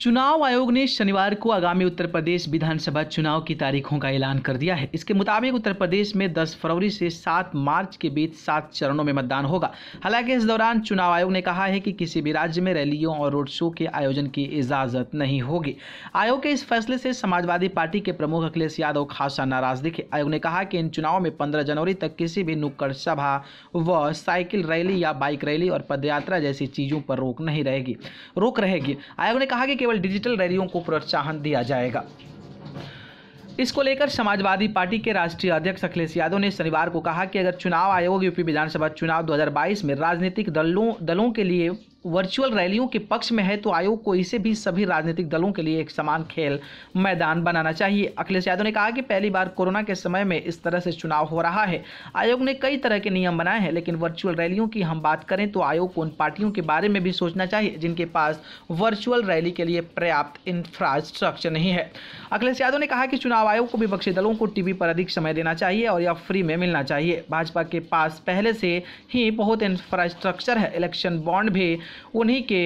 चुनाव आयोग ने शनिवार को आगामी उत्तर प्रदेश विधानसभा चुनाव की तारीखों का ऐलान कर दिया है इसके मुताबिक उत्तर प्रदेश में 10 फरवरी से 7 मार्च के बीच सात चरणों में मतदान होगा हालांकि इस दौरान चुनाव आयोग ने कहा है कि किसी भी राज्य में रैलियों और रोड शो के आयोजन की इजाजत नहीं होगी आयोग के इस फैसले से समाजवादी पार्टी के प्रमुख अखिलेश यादव खासा नाराज दिखे आयोग ने कहा कि इन चुनाव में पंद्रह जनवरी तक किसी भी नुक्कड़ सभा व साइकिल रैली या बाइक रैली और पदयात्रा जैसी चीजों पर रोक नहीं रहेगी रोक रहेगी आयोग ने कहा कि केवल डिजिटल रैलियों को प्रोत्साहन दिया जाएगा इसको लेकर समाजवादी पार्टी के राष्ट्रीय अध्यक्ष अखिलेश यादव ने शनिवार को कहा कि अगर चुनाव आयोग यूपी विधानसभा चुनाव 2022 में राजनीतिक दलों दलों के लिए वर्चुअल रैलियों के पक्ष में है तो आयोग को इसे भी सभी राजनीतिक दलों के लिए एक समान खेल मैदान बनाना चाहिए अखिलेश यादव ने कहा कि पहली बार कोरोना के समय में इस तरह से चुनाव हो रहा है आयोग ने कई तरह के नियम बनाए हैं लेकिन वर्चुअल रैलियों की हम बात करें तो आयोग को उन पार्टियों के बारे में भी सोचना चाहिए जिनके पास वर्चुअल रैली के लिए पर्याप्त इंफ्रास्ट्रक्चर नहीं है अखिलेश यादव ने कहा कि चुनाव आयोग को विपक्षी दलों को टीवी पर अधिक समय देना चाहिए और यह फ्री में मिलना चाहिए भाजपा के पास पहले से ही बहुत इंफ्रास्ट्रक्चर है इलेक्शन बॉन्ड भी उन्हीं के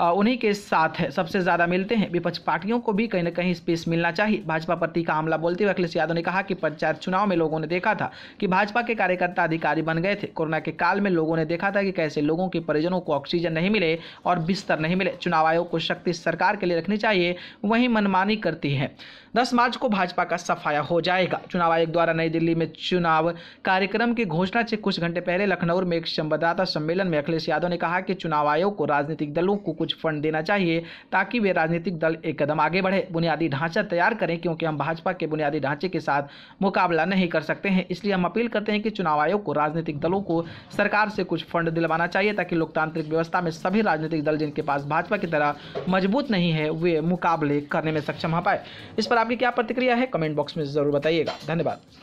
उन्हीं के साथ है सबसे ज़्यादा मिलते हैं विपक्ष पार्टियों को भी कहीं ना कहीं स्पेस मिलना चाहिए भाजपा प्रति का हमला बोलते हुए अखिलेश यादव ने कहा कि पंचायत चुनाव में लोगों ने देखा था कि भाजपा के कार्यकर्ता अधिकारी बन गए थे कोरोना के काल में लोगों ने देखा था कि कैसे लोगों के परिजनों को ऑक्सीजन नहीं मिले और बिस्तर नहीं मिले चुनाव आयोग को शक्ति सरकार के लिए रखनी चाहिए वहीं मनमानी करती है दस मार्च को भाजपा का सफाया हो जाएगा चुनाव आयोग द्वारा नई दिल्ली में चुनाव कार्यक्रम की घोषणा से कुछ घंटे पहले लखनऊ में एक संवाददाता सम्मेलन में अखिलेश यादव ने कहा कि चुनाव आयोग को राजनीतिक दलों को कुछ फंड देना चाहिए ताकि वे राजनीतिक दल एक कदम आगे बढ़े बुनियादी ढांचा तैयार करें क्योंकि हम भाजपा के बुनियादी ढांचे के साथ मुकाबला नहीं कर सकते हैं इसलिए हम अपील करते हैं कि चुनाव आयोग को राजनीतिक दलों को सरकार से कुछ फंड दिलवाना चाहिए ताकि लोकतांत्रिक व्यवस्था में सभी राजनीतिक दल जिनके पास भाजपा की तरह मजबूत नहीं है वे मुकाबले करने में सक्षम हो पाए इस पर आपकी क्या प्रतिक्रिया है कमेंट बॉक्स में ज़रूर बताइएगा धन्यवाद